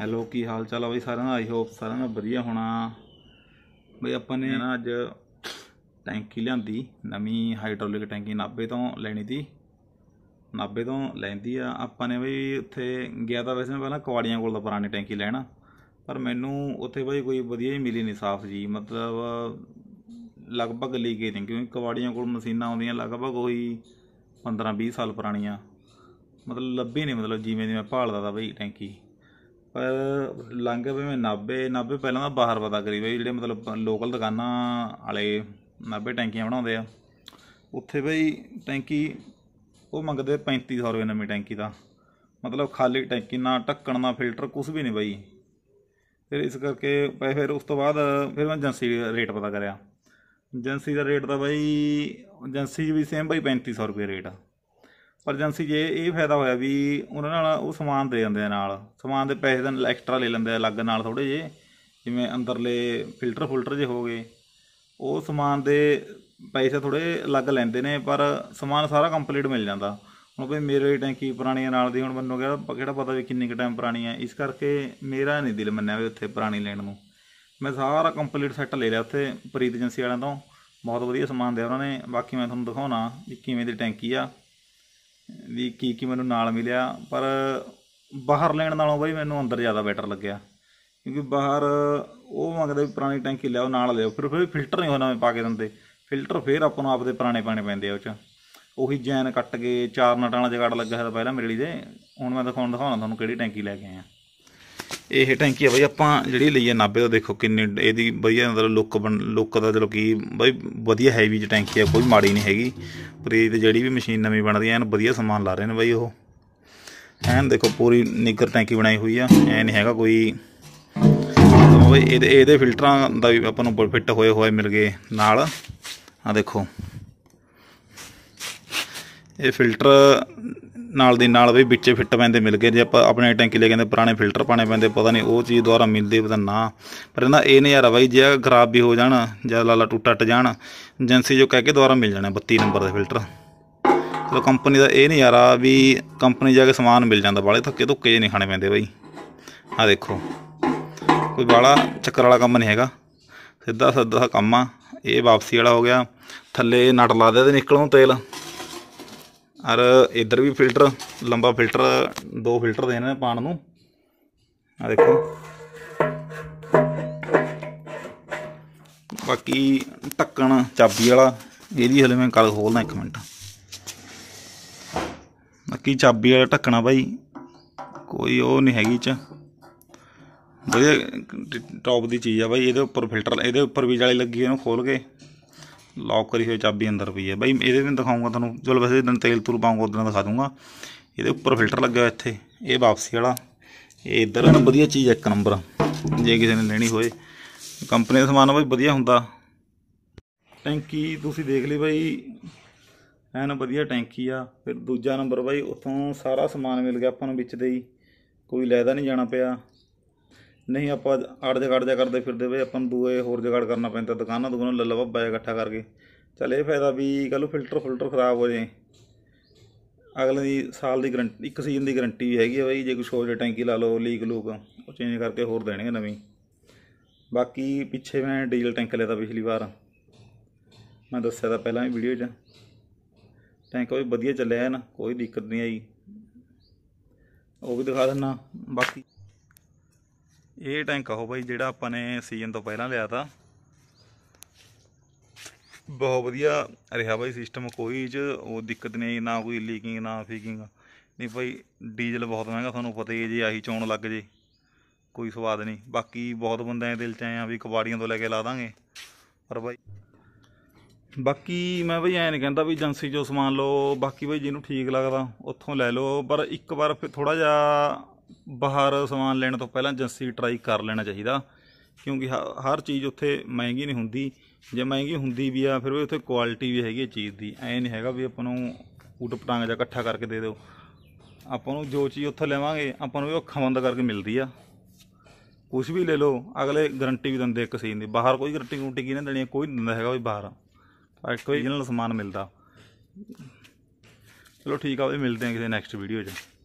hello ਕੀ ਹਾਲ ਚਾਲ ਆ ਬਈ ਸਾਰਿਆਂ ਦਾ ਆਈ ਹੋਪ ਸਾਰਿਆਂ ਦਾ ਵਧੀਆ ਹੋਣਾ ਬਈ ਆਪਾਂ ਨੇ ਨਾ ਅੱਜ ਟੈਂਕੀ ਲਿਆਂਦੀ ਨਵੀਂ ਹਾਈਡ੍ਰੋਲਿਕ ਟੈਂਕੀ ਨਾਬੇ ਤੋਂ ਲੈਣੀ ਦੀ ਨਾਬੇ ਤੋਂ ਲੈਂਦੀ ਆ ਆਪਾਂ ਨੇ ਬਈ ਉੱਥੇ ਗਿਆ ਤਾਂ ਵੈਸੇ ਪਹਿਲਾਂ ਕਵਾੜੀਆਂ ਕੋਲ ਦਾ ਪੁਰਾਣੀ ਟੈਂਕੀ ਲੈਣਾ ਪਰ ਮੈਨੂੰ ਉੱਥੇ ਬਈ ਕੋਈ ਵਧੀਆ ਹੀ ਮਿਲੀ ਨਹੀਂ ਸਾਫ਼ ਜੀ ਮਤਲਬ ਲਗਭਗ ਲੀਕ ਹੀ ਨਹੀਂ ਕਿਉਂਕਿ ਕਵਾੜੀਆਂ ਕੋਲ ਮਸ਼ੀਨਾਂ ਆਉਂਦੀਆਂ ਲਗਭਗ ਉਹੀ 15 20 ਸਾਲ ਪੁਰਾਣੀਆਂ ਮਤਲਬ ਲੱਭੀ ਨਹੀਂ ਮਤਲਬ ਜਿਵੇਂ ਦੀ ਮੈਂ ਭਾਲਦਾ ਤਾਂ ਬਈ ਟੈਂਕੀ ਪਰ ਲੰਘ ਗਏ ਮੈਂ ਨਾਭੇ ਨਾਭੇ ਪਹਿਲਾਂ ਤਾਂ ਬਾਹਰ ਪਤਾ ਕਰੀ ਬਈ ਜਿਹੜੇ ਮਤਲਬ ਲੋਕਲ ਦੁਕਾਨਾਂ ਵਾਲੇ ਨਾਭੇ ਟੈਂਕੀਆਂ ਬਣਾਉਂਦੇ ਆ ਉੱਥੇ ਬਈ ਟੈਂਕੀ ਉਹ ਮੰਗਦੇ 3500 ਰੁਪਏ ਨਵੀਂ ਟੈਂਕੀ ਦਾ ਮਤਲਬ ਖਾਲੀ ਟੈਂਕੀ ਨਾ ਟੱਕਣ ਨਾ ਫਿਲਟਰ ਕੁਝ ਵੀ ਨਹੀਂ ਬਈ ਫਿਰ ਇਸ ਕਰਕੇ ਪਏ ਫਿਰ ਉਸ ਤੋਂ ਬਾਅਦ ਫਿਰ ਮੈਂ ਏਜੰਸੀ ਰੇਟ ਪਤਾ ਕਰਿਆ ਏਜੰਸੀ ਦਾ ਰੇਟ ਤਾਂ ਬਈ ਏਜੰਸੀ ਵੀ ਸੇਮ ਬਈ 3500 ਰੁਪਏ ਰੇਟ ਆ ਏਜੰਸੀ ਜੇ ਇਹ ਫਾਇਦਾ ਹੋਇਆ ਵੀ ਉਹਨਾਂ ਨਾਲ ਉਹ ਸਮਾਨ ਦੇ ਜਾਂਦੇ ਆ ਨਾਲ ਸਮਾਨ ਦੇ ਪੈਸੇ ਤਾਂ ਐਕਸਟਰਾ ਲੈ ਲੈਂਦੇ ਆ ਅਲੱਗ ਨਾਲ ਥੋੜੇ ਜੇ ਜਿਵੇਂ ਅੰਦਰਲੇ ਫਿਲਟਰ ਫੁਲਟਰ ਜੇ ਹੋ ਗਏ ਉਹ ਸਮਾਨ ਦੇ ਪੈਸੇ ਥੋੜੇ ਅਲੱਗ ਲੈਂਦੇ ਨੇ ਪਰ ਸਮਾਨ ਸਾਰਾ ਕੰਪਲੀਟ ਮਿਲ ਜਾਂਦਾ ਹੁਣ ਵੀ ਮੇਰੇ ਟੈਂਕੀ ਪੁਰਾਣੀ ਨਾਲ ਦੀ ਹੁਣ ਮੈਨੂੰ ਕਿਹੜਾ ਕਿਹੜਾ ਪਤਾ ਵੀ ਕਿੰਨੇ ਕੁ ਟਾਈਮ ਪੁਰਾਣੀ ਹੈ ਇਸ ਕਰਕੇ ਮੇਰਾ ਨਹੀਂ ਦਿਲ ਮੰਨਿਆ ਵੀ ਉੱਥੇ ਪੁਰਾਣੀ ਲੈਣ ਨੂੰ ਮੈਂ ਸਾਰਾ ਕੰਪਲੀਟ ਸੈੱਟ ਲੈ ਲਿਆ ਉੱਥੇ ਪ੍ਰੀਤ ਏਜੰਸੀ ਵਾਲਿਆਂ ਤੋਂ ਬਹੁਤ ਵਧੀਆ ਸਮਾਨ ਦਿਆ ਉਹਨਾਂ ਨੇ ਬਾਕੀ ਮੈਂ ਤੁਹਾਨੂੰ ਦਿਖਾਉਣਾ ਵੀ ਕਿਵੇਂ ਦੀ ਟੈਂਕੀ ਆ ਵੀ ਕੀ ਕੀ ਮੈਨੂੰ ਨਾਲ ਮਿਲਿਆ ਪਰ ਬਾਹਰ ਲੈਣ ਨਾਲੋਂ ਬਈ ਮੈਨੂੰ ਅੰਦਰ ਜ਼ਿਆਦਾ ਬੈਟਰ ਲੱਗਿਆ ਕਿਉਂਕਿ ਬਾਹਰ ਉਹ ਮੰਗਦੇ ਵੀ ਪੁਰਾਣੀ ਟੈਂਕੀ ਲਿਆਓ ਨਾਲ ਲਿਆਓ ਫਿਰ ਫਿਰ ਫਿਲਟਰ ਨਹੀਂ ਹੋਣਾ ਮੈਂ ਪਾ ਕੇ ਦਿੰਦੇ ਫਿਲਟਰ ਫੇਰ ਆਪਾਂ ਨੂੰ ਆਪਦੇ ਪੁਰਾਣੇ ਪਾਣੇ ਪੈਂਦੇ ਆ ਉਹ ਚ ਉਹੀ ਜੈਨ ਕੱਟ ਕੇ ਚਾਰ ਨਟਾਂ ਵਾਲਾ ਜਗਾੜ ਲੱਗਾ ਸੀ ਪਹਿਲਾਂ ਮੇਰੇ ਲਈ ਦੇ ਹੁਣ ਮੈਂ ਦਿਖਾਉਣ ਦਿਖਾਉਣਾ ਤੁਹਾਨੂੰ ਕਿਹੜੀ ਟੈਂਕੀ ਲੈ ਕੇ ਆਇਆ ਇਹ ਟੈਂਕੀ ਆ ਬਈ ਆਪਾਂ ਜਿਹੜੀ ਲਈ ਹੈ ਨਾਬੇ ਤੋਂ ਦੇਖੋ ਕਿੰਨੀ ਇਹਦੀ ਵਧੀਆ ਅੰਦਰ ਲੁੱਕ ਲੁੱਕ ਦਾ ਚਲੋ ਕੀ ਬਈ ਵਧੀਆ ਹੈਵੀ ਜਿਹੀ ਟੈਂਕੀ ਆ ਕੋਈ ਮਾੜੀ ਨਹੀਂ ਹੈਗੀ ਪਰ ਇਹ ਤੇ ਜਿਹੜੀ ਵੀ ਮਸ਼ੀਨ ਨਵੀਂ ਬਣਦੀ ਐਨ ਵਧੀਆ ਸਮਾਨ ਲਾ ਰਹੇ ਨੇ ਬਈ ਉਹ ਐਨ ਦੇਖੋ ਪੂਰੀ ਨਿੱਗਰ ਟੈਂਕੀ ਬਣਾਈ ਹੋਈ ਆ ਐ ਨਹੀਂ ਹੈਗਾ ਕੋਈ ਬਈ ਇਹਦੇ ਇਹਦੇ ਫਿਲਟਰਾਂ ਦਾ ਵੀ ਆਪਾਂ ਨੂੰ ਫਿੱਟ ਹੋਏ ਹੋਏ ਮਿਲ ਗਏ ਨਾਲ ਆ ਦੇਖੋ ਇਹ ਫਿਲਟਰ ਨਾਲ ਦੀ ਨਾਲ ਵੀ ਵਿੱਚੇ ਫਿੱਟ ਪੈਂਦੇ ਮਿਲ ਗਏ ਜੇ ਆਪਾਂ ਆਪਣੇ ਟੈਂਕੀ ਲੈ ਕਹਿੰਦੇ ਪੁਰਾਣੇ ਫਿਲਟਰ ਪਾਣੇ ਪੈਂਦੇ ਪਤਾ ਨਹੀਂ ਉਹ ਚੀਜ਼ ਦੁਆਰਾ ਮਿਲਦੀ ਪਤਾ ਨਾ ਪਰ ਇਹਦਾ ਇਹ ਯਾਰ ਬਾਈ ਜੇ ਖਰਾਬ ਵੀ ਹੋ ਜਾਣ ਜਾਂ ਲਾਲਾ ਟੁੱਟ ਟ ਜਾਣ ਏਜੰਸੀ ਜੋ ਕਹਿ ਕੇ ਦੁਆਰਾ ਮਿਲ ਜਾਣਾ 32 ਨੰਬਰ ਦੇ ਫਿਲਟਰ ਚਲੋ ਕੰਪਨੀ ਦਾ ਇਹ ਨਜ਼ਾਰਾ ਵੀ ਕੰਪਨੀ ਜਾ ਕੇ ਸਮਾਨ ਮਿਲ ਜਾਂਦਾ ਬਾਲੇ ਧੱਕੇ ਧੁੱਕੇ ਜੇ ਨਹੀਂ ਖਾਣੇ ਪੈਂਦੇ ਬਾਈ ਆ ਦੇਖੋ ਕੋਈ ਬਾਲਾ ਚੱਕਰ ਵਾਲਾ ਕੰਮ ਨਹੀਂ ਹੈਗਾ ਸਿੱਧਾ ਸਿੱਧਾ ਕੰਮ ਆ ਇਹ ਵਾਪਸੀ ਵਾਲਾ ਹੋ ਗਿਆ ਥੱਲੇ ਨਟ ਲਾ ਦੇ ਤੇ ਨਿਕਲੋਂ ਤੇਲ ਔਰ ਇਧਰ ਵੀ ਫਿਲਟਰ ਲੰਬਾ ਫਿਲਟਰ ਦੋ ਫਿਲਟਰ ਦੇ ਨੇ ਪਾਣ ਨੂੰ ਆ ਦੇਖੋ ਬਾਕੀ ਟੱਕਣ ਚਾਬੀ ਵਾਲਾ ਇਹਦੀ ਹਲੇ ਮੈਂ ਕੱਲ ਖੋਲਦਾ 1 ਮਿੰਟ ਬਾਕੀ ਚਾਬੀ ਵਾਲਾ ਟੱਕਣਾ ਭਾਈ ਕੋਈ ਉਹ ਨਹੀਂ ਹੈਗੀ ਚ ਵਧੀਆ ਟੌਪ ਦੀ ਚੀਜ਼ ਆ ਭਾਈ ਇਹਦੇ ਉੱਪਰ ਫਿਲਟਰ ਇਹਦੇ ਉੱਪਰ ਵੀ ਜਾਲੀ ਲੱਗੀ ਇਹਨੂੰ ਖੋਲ ਕੇ ਲੌਕ ਕਰੀ ਹੋਈ ਚਾਬੀ ਅੰਦਰ ਪਈ ਹੈ ਬਾਈ ਇਹਦੇ ਵੀ ਦਿਖਾਉਂਗਾ ਤੁਹਾਨੂੰ ਚਲ ਵੈਸੇ ਦਿਨ ਤੇਲ ਤੂਲ ਪਾਉਂਗਾ ਉਦੋਂ ਦਿਖਾ ਦੂੰਗਾ ਇਹਦੇ ਉੱਪਰ ਫਿਲਟਰ ਲੱਗਿਆ ਹੋਇਆ ਇੱਥੇ ਇਹ ਵਾਪਸੀ ਵਾਲਾ ਇਹ ਇਧਰ ਨਾ ਵਧੀਆ ਚੀਜ਼ ਇੱਕ ਨੰਬਰ ਜੇ ਕਿਸੇ ਨੇ ਲੈਣੀ ਹੋਏ ਕੰਪਨੀ ਦਾ ਸਮਾਨ ਬਾਈ ਵਧੀਆ ਹੁੰਦਾ ਟੈਂਕੀ ਤੁਸੀਂ ਦੇਖ ਲਈ ਬਾਈ ਐਨ ਵਧੀਆ ਟੈਂਕੀ ਆ ਫਿਰ ਦੂਜਾ ਨੰਬਰ ਬਾਈ ਉਥੋਂ ਸਾਰਾ ਸਮਾਨ ਮਿਲ ਗਿਆ ਆਪਾਂ ਨੂੰ ਵਿੱਚ ਦੇ ਹੀ ਕੋਈ ਲੈਦਾ ਨਹੀਂ ਜਾਣਾ ਪਿਆ ਨਹੀਂ ਆਪਾਂ ਆੜ ਦੇ ਜਾ ਕਰਦੇ ਫਿਰਦੇ ਵੇ ਆਪਾਂ ਨੂੰ ਦੂਏ ਹੋਰ ਜਗੜ ਕਰਨਾ ਪੈਂਦਾ ਦੁਕਾਨਾਂ ਦੁਕਾਨਾਂ ਲੱਲਾ ਬੱਬਾ ਇਕੱਠਾ ਕਰਕੇ ਚੱਲ ਇਹ ਫਾਇਦਾ ਵੀ ਕੱਲ ਨੂੰ ਫਿਲਟਰ ਫਿਲਟਰ ਖਰਾਬ ਹੋ ਜੇ ਅਗਲੇ ਦੀ ਸਾਲ ਦੀ ਗਰੰਟੀ ਇੱਕ ਸੀਜ਼ਨ ਦੀ ਗਰੰਟੀ ਵੀ ਹੈਗੀ ਆ ਬਾਈ ਜੇ ਕੋਈ ਹੋਰ ਟੈਂਕੀ ਲਾ ਲਓ ਲੀਕ ਲੂਕ ਉਹ ਚੇਂਜ ਕਰਕੇ ਹੋਰ ਦੇਣਗੇ ਨਵੀਂ ਬਾਕੀ ਪਿੱਛੇ ਮੈਂ ਡੀਜ਼ਲ ਟੈਂਕ ਲਿਆਦਾ ਪਿਛਲੀ ਵਾਰ ਮੈਂ ਦੱਸਿਆ ਤਾਂ ਪਹਿਲਾਂ ਵੀ ਵੀਡੀਓ 'ਚ ਟੈਂਕ ਵੀ ਵਧੀਆ ਚੱਲਿਆ ਹੈ ਨਾ ਕੋਈ ਦਿੱਕਤ ਨਹੀਂ ਆਈ ਉਹ ਵੀ ਦਿਖਾ ਦਿੰਨਾ ਬਾਕੀ ਇਹ ਟੈਂਕ ਹੋ ਬਾਈ ਜਿਹੜਾ ਆਪਾਂ ਨੇ ਸੀਜ਼ਨ ਤੋਂ ਪਹਿਲਾਂ ਲਿਆ ਤਾ ਬਹੁਤ ਵਧੀਆ ਰਿਹਾ ਬਾਈ ਸਿਸਟਮ ਕੋਈ ਚ ਉਹ ਦਿੱਕਤ ਨਹੀਂ ਨਾ ਕੋਈ ਲੀਕਿੰਗ ਨਾ ਫੀਕਿੰਗ ਨਹੀਂ ਬਾਈ ਡੀਜ਼ਲ ਬਹੁਤ ਮਹਿੰਗਾ ਤੁਹਾਨੂੰ ਪਤਾ ਹੀ ਜੇ ਆਹੀ ਚੋਣ ਲੱਗ ਜੇ ਕੋਈ ਸਵਾਦ ਨਹੀਂ ਬਾਕੀ ਬਹੁਤ ਬੰਦੇ ਦਿਲ ਚ ਆਇਆ ਵੀ ਕਬਾੜੀਆਂ ਤੋਂ ਲੈ ਕੇ ਲਾ ਦਾਂਗੇ ਪਰ ਬਾਈ ਬਾਕੀ ਮੈਂ ਬਈ ਐਂ ਨਹੀਂ ਕਹਿੰਦਾ ਵੀ ਏਜੰਸੀ ਚੋਂ ਸਮਾਨ ਲਓ ਬਾਕੀ ਬਈ ਜਿਹਨੂੰ ਠੀਕ ਲੱਗਦਾ ਉੱਥੋਂ ਲੈ ਲਓ ਪਰ ਇੱਕ ਵਾਰ ਫਿਰ ਥੋੜਾ ਜਿਹਾ ਬਾਹਰ ਸਮਾਨ ਲੈਣ ਤੋਂ ਪਹਿਲਾਂ ਏਜੰਸੀ ਟਰਾਈ ਕਰ ਲੈਣਾ ਚਾਹੀਦਾ ਕਿਉਂਕਿ ਹਰ ਚੀਜ਼ ਉੱਥੇ ਮਹਿੰਗੀ ਨਹੀਂ ਹੁੰਦੀ ਜੇ ਮਹਿੰਗੀ ਹੁੰਦੀ ਵੀ ਆ ਫਿਰ ਵੀ ਉੱਥੇ ਕੁਆਲਿਟੀ ਵੀ ਹੈਗੀ ਚੀਜ਼ ਦੀ ਐ ਨਹੀਂ ਹੈਗਾ ਵੀ ਆਪਾਂ ਨੂੰ ਊਟ ਪਟਾਂਗ ਜਾਂ ਇਕੱਠਾ ਕਰਕੇ ਦੇ ਦਿਓ ਆਪਾਂ ਨੂੰ ਜੋ ਚੀਜ਼ ਉੱਥੇ ਲੈਵਾਂਗੇ ਆਪਾਂ ਨੂੰ ਉਹ ਖਮੰਦ ਕਰਕੇ ਮਿਲਦੀ ਆ ਕੁਝ ਵੀ ਲੈ ਲਓ ਅਗਲੇ ਗਰੰਟੀ ਵੀ ਦਿੰਦੇ ਇੱਕ ਸੀਨ ਦੀ ਬਾਹਰ ਕੋਈ ਗਰੰਟੀ ਗੁੰਟੀ ਕੀ ਨਹੀਂ ਦੇਣੀ ਕੋਈ ਨਹੀਂ ਦਿੰਦਾ ਹੈਗਾ ਵੀ ਬਾਹਰ ਕੋਈ ਜਨਰਲ ਸਮਾਨ ਮਿਲਦਾ ਚਲੋ ਠੀਕ ਆ ਵੀ ਮਿਲਦੇ ਆ ਕਿਸੇ ਨੈਕਸਟ ਵੀਡੀਓ 'ਚ